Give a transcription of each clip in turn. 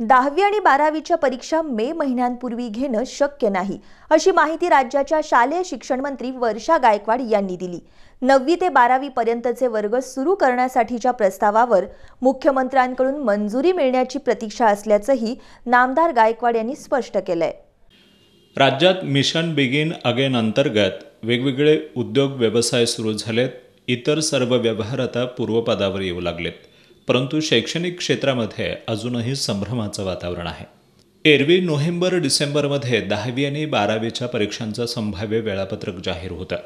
दहावी आणि बारावीच्या परीक्षा मे महिन्यांपूर्वी घेणं शक्य नाही अशी माहिती राज्याच्या शालेय शिक्षण मंत्री वर्षा गायकवाड यांनी दिली नववी ते बारावी पर्यंतचे वर्ग सुरू करण्यासाठीच्या प्रस्तावावर मुख्यमंत्र्यांकडून मंजुरी मिळण्याची प्रतीक्षा असल्याचंही नामदार गायकवाड यांनी स्पष्ट केलंय राज्यात मिशन बिगिन अगेन अंतर्गत वेगवेगळे उद्योग व्यवसाय सुरू झालेत इतर सर्व व्यवहार आता पूर्वपदावर येऊ लागलेत परंतु शैक्षणिक क्षेत्रामध्ये अजूनही संभ्रमाचं वातावरण आहे एरवी नोव्हेंबर डिसेंबरमध्ये दहावी आणि बारावीच्या परीक्षांचं संभाव्य वेळापत्रक जाहीर होतं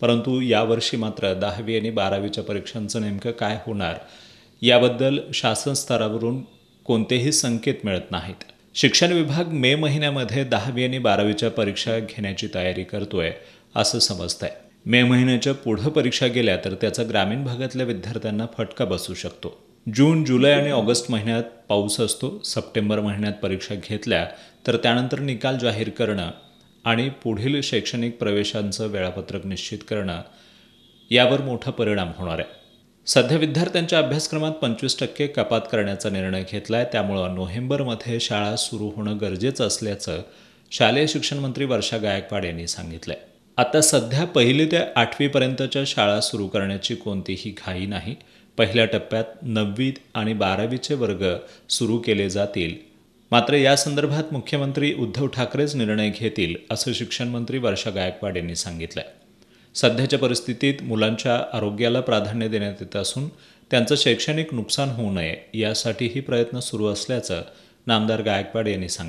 परंतु यावर्षी मात्र दहावी आणि बारावीच्या परीक्षांचं नेमकं काय होणार याबद्दल शासन स्तरावरून कोणतेही संकेत मिळत नाहीत शिक्षण विभाग मे महिन्यामध्ये दहावी आणि बारावीच्या परीक्षा घेण्याची तयारी करतोय असं समजतंय मे महिन्याच्या पुढं परीक्षा गेल्या तर त्याचा ग्रामीण भागातल्या विद्यार्थ्यांना फटका बसू शकतो जून जुलै आणि ऑगस्ट महिन्यात पाऊस असतो सप्टेंबर महिन्यात परीक्षा घेतल्या तर त्यानंतर निकाल जाहीर करणं आणि पुढील शैक्षणिक प्रवेशांचं वेळापत्रक निश्चित करणं यावर मोठा परिणाम होणार आहे सध्या विद्यार्थ्यांच्या अभ्यासक्रमात पंचवीस टक्के कपात करण्याचा निर्णय घेतला आहे त्यामुळं नोव्हेंबरमध्ये शाळा सुरू होणं गरजेचं असल्याचं शालेय शिक्षण मंत्री वर्षा गायकवाड यांनी सांगितलं आता सध्या पहिली ते आठवीपर्यंतच्या शाळा सुरू करण्याची कोणतीही घाई नाही पहिल्या टप्प्यात नववी आणि बारावीचे वर्ग सुरू केले जातील मात्र या संदर्भात मुख्यमंत्री उद्धव ठाकरेच निर्णय घेतील असं शिक्षण मंत्री वर्षा गायकवाड यांनी सांगितलं सध्याच्या परिस्थितीत मुलांच्या आरोग्याला प्राधान्य देण्यात येत असून त्यांचं शैक्षणिक नुकसान होऊ नये यासाठीही प्रयत्न सुरू असल्याचं नामदार गायकवाड यांनी सांगितलं